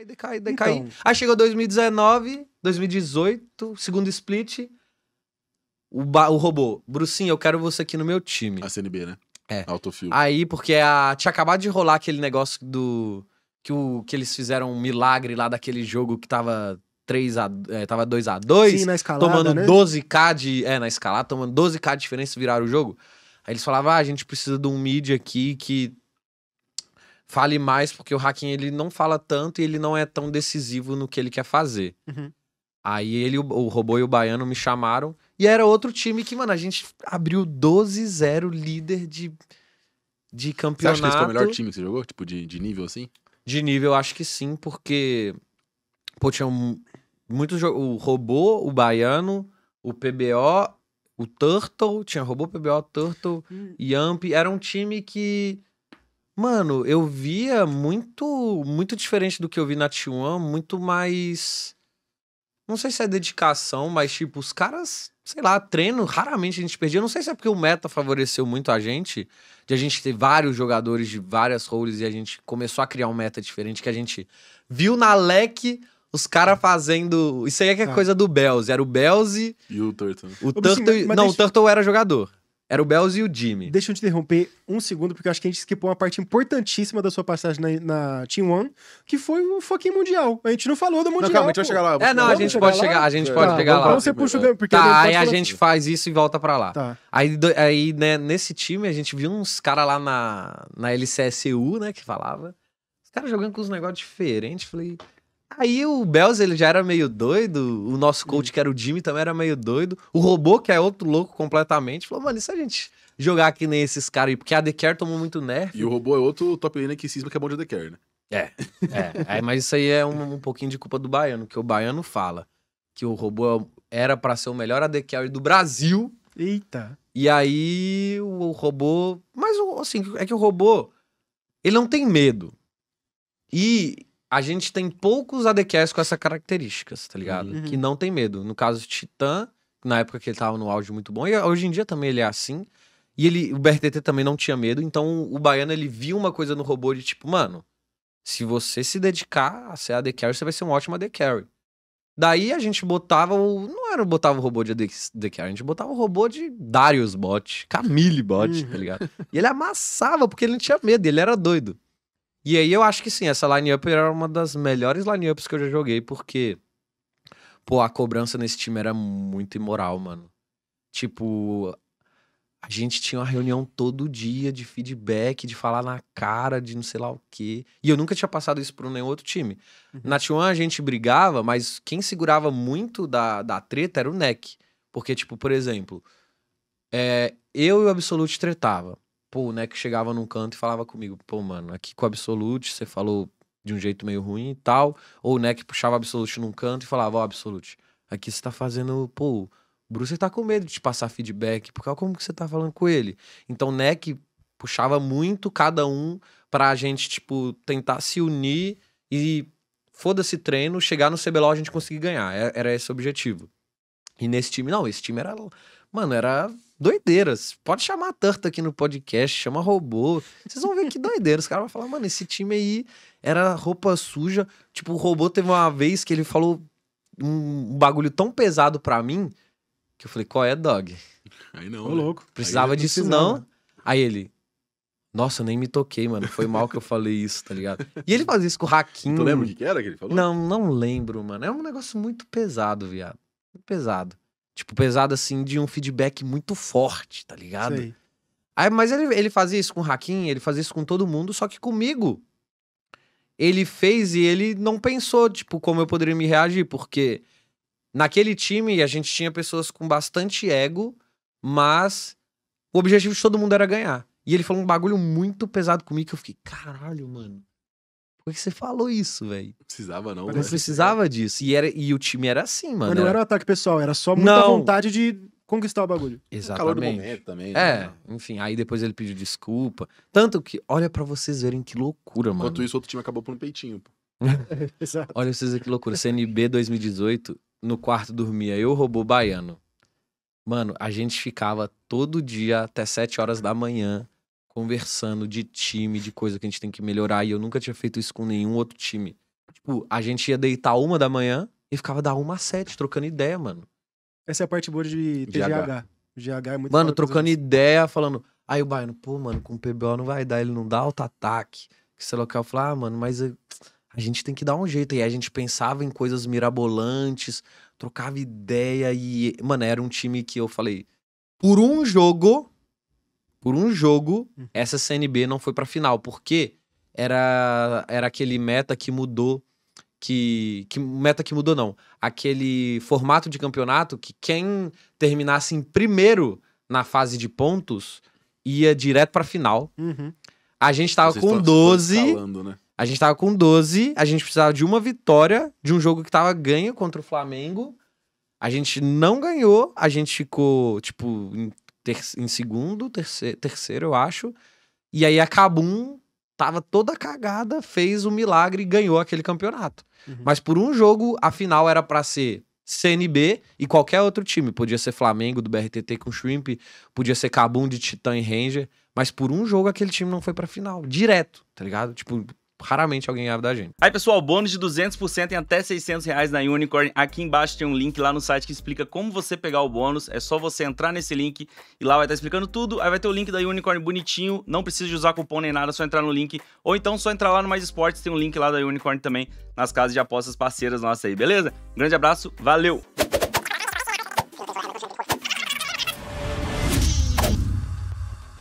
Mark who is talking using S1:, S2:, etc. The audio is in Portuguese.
S1: Aí decai, decai. Então. Aí chegou 2019, 2018, segundo split. O, o robô, Brucinho, eu quero você aqui no meu time. A CNB, né? É. Autofil. Aí, porque a... tinha acabado de rolar aquele negócio do. Que, o... que eles fizeram um milagre lá daquele jogo que tava 3 a, é, tava 2 a 2 Sim, na escalada, tomando né? 12k de. É, na escalada, tomando 12k de diferença viraram o jogo. Aí eles falavam, ah, a gente precisa de um mid aqui que fale mais, porque o Hakim ele não fala tanto e ele não é tão decisivo no que ele quer fazer. Uhum. Aí ele, o, o robô e o baiano me chamaram. E era outro time que, mano, a gente abriu 12-0 líder de, de campeonato. Você acha que esse foi o melhor time que você jogou? Tipo, de, de nível assim? De nível, acho que sim, porque. Pô, tinha um, muitos O robô, o baiano, o PBO, o Turtle. Tinha robô, PBO, Turtle, hum. Yamp. Era um time que Mano, eu via muito muito diferente do que eu vi na T1, muito mais. Não sei se é dedicação, mas tipo, os caras, sei lá, treino, raramente a gente perdia. Não sei se é porque o meta favoreceu muito a gente, de a gente ter vários jogadores de várias roles e a gente começou a criar um meta diferente que a gente viu na leque os caras fazendo. Isso aí é que é ah. coisa do Belze. Era o Belze. E o Turtle. O Turtle. Não, o Turtle era jogador. Era o Bells e o Jimmy. Deixa eu te interromper um segundo, porque eu acho que a gente esquipou uma parte importantíssima da sua passagem na, na Team One, que foi o fucking Mundial. A gente não falou do Mundial. Não, calma, a gente vai chegar lá. É, não, a gente pode chegar, tá, a gente pode chegar lá. Então você puxa o ganho, porque Tá, aí a gente faz isso e volta pra lá. Tá. Aí, aí né, nesse time, a gente viu uns caras lá na, na LCSU, né, que falava. Os caras jogando com uns negócios diferentes. Falei, Aí o Belz ele já era meio doido, o nosso coach, hum. que era o Jimmy, também era meio doido. O robô, que é outro louco completamente, falou, mano, e se a gente jogar que nem esses caras aí? Porque a Decker tomou muito nerf. E o robô é outro top lane que cisma que é bom de Decker né? É, é, é. mas isso aí é um, um, pouquinho de culpa do baiano, que o baiano fala que o robô era para ser o melhor AD carry do Brasil. Eita. E aí o, o robô. Mas assim, é que o robô. Ele não tem medo. E a gente tem poucos ADQs com essas características, tá ligado? Uhum. Que não tem medo. No caso, Titã, na época que ele tava no áudio muito bom, e hoje em dia também ele é assim. E ele, o BRTT também não tinha medo, então o Baiano ele viu uma coisa no robô de tipo, mano, se você se dedicar a ser AD Carry, você vai ser um ótimo AD Carry. Daí a gente botava o. Não era botava o robô de AD, AD Carry, a gente botava o robô de Darius Bot, Camille Bot, uhum. tá ligado? E ele amassava porque ele não tinha medo, ele era doido. E aí eu acho que sim, essa line-up era uma das melhores line-ups que eu já joguei, porque, pô, a cobrança nesse time era muito imoral, mano. Tipo, a gente tinha uma reunião todo dia de feedback, de falar na cara, de não sei lá o quê. E eu nunca tinha passado isso para nenhum outro time. Uhum. Na T1 a gente brigava, mas quem segurava muito da, da treta era o NEC. Porque, tipo, por exemplo, é, eu e o Absolute tretava pô, né, que chegava num canto e falava comigo, pô, mano, aqui com o Absolute você falou de um jeito meio ruim e tal, ou né, que puxava o Absolute num canto e falava, ó, oh, Absolute, aqui você tá fazendo, pô, o Bruce tá com medo de te passar feedback, porque como que você tá falando com ele. Então, né, que puxava muito cada um pra gente, tipo, tentar se unir e foda-se treino, chegar no CBLOL a gente conseguir ganhar, é, era esse o objetivo. E nesse time, não, esse time era Mano, era doideiras. Pode chamar a Turta aqui no podcast, chama robô. Vocês vão ver que doideira. Os caras vão falar, mano, esse time aí era roupa suja. Tipo, o robô teve uma vez que ele falou um bagulho tão pesado para mim que eu falei, qual é, dog? Aí não. Ô, né? louco. Precisava disso, precisava. não. Aí ele. Nossa, eu nem me toquei, mano. Foi mal que eu falei isso, tá ligado? E ele fazia isso com o Raquinho. Tu lembra o que era que ele falou? Não, não lembro, mano. É um negócio muito pesado, viado. Muito pesado. Tipo, pesado assim, de um feedback muito forte, tá ligado? Sei. Aí, mas ele, ele fazia isso com o Hakim, ele fazia isso com todo mundo, só que comigo. Ele fez e ele não pensou, tipo, como eu poderia me reagir, porque naquele time a gente tinha pessoas com bastante ego, mas o objetivo de todo mundo era ganhar. E ele falou um bagulho muito pesado comigo que eu fiquei, caralho, mano por que você falou isso, velho? Precisava não, Não né? precisava disso. E, era, e o time era assim, mano. Mas não era um ataque pessoal, era só muita não. vontade de conquistar o bagulho. Exatamente. O calor do momento também. É, né? enfim, aí depois ele pediu desculpa. Tanto que, olha para vocês verem que loucura, mano. Enquanto isso, outro time acabou por um peitinho, pô. Exato. Olha vocês que loucura. CNB 2018, no quarto dormia eu, robô baiano. Mano, a gente ficava todo dia até 7 horas da manhã conversando de time, de coisa que a gente tem que melhorar. E eu nunca tinha feito isso com nenhum outro time. Tipo, a gente ia deitar uma da manhã e ficava da uma às sete, trocando ideia, mano. Essa é a parte boa de TGH. GH é muito Mano, trocando ideia, falando. Aí o Baiano, pô, mano, com o PBO não vai dar, ele não dá auto ataque. Que sei lá o que. Eu falava, ah, mano, mas a, eh, a gente tem que dar um jeito. E a gente pensava em coisas mirabolantes, trocava ideia e. Mano, era um time que eu falei. Por um jogo, por um jogo, uhum. essa CNB não foi pra final, porque era, era aquele meta que mudou. Que, que meta que mudou, não. Aquele formato de campeonato que quem terminasse em primeiro na fase de pontos ia direto pra final. Uhum. A gente tava Vocês com 12. Falando, né? A gente tava com 12, a gente precisava de uma vitória de um jogo que tava ganho contra o Flamengo. A gente não ganhou, a gente ficou, tipo, em ter, em segundo, terceiro, terceiro, eu acho. E aí a Cabum tava toda cagada, fez o um milagre e ganhou aquele campeonato. Uhum. Mas por um jogo, a final era para ser CNB e qualquer outro time. Podia ser Flamengo do BRTT com Shrimp, podia ser Cabum de Titã e Ranger. Mas por um jogo aquele time não foi pra final, direto, tá ligado? Tipo, raramente alguém abre da gente. Aí, pessoal, bônus de 200% em até 600 reais na Unicorn. Aqui embaixo tem um link lá no site que explica como você pegar o bônus. É só você entrar nesse link e lá vai estar explicando tudo. Aí vai ter o link da Unicorn bonitinho. Não precisa de usar cupom nem nada, é só entrar no link. Ou então só entrar lá no Mais Esportes, tem um link lá da Unicorn também nas casas de apostas parceiras nossas aí, beleza? grande abraço, valeu!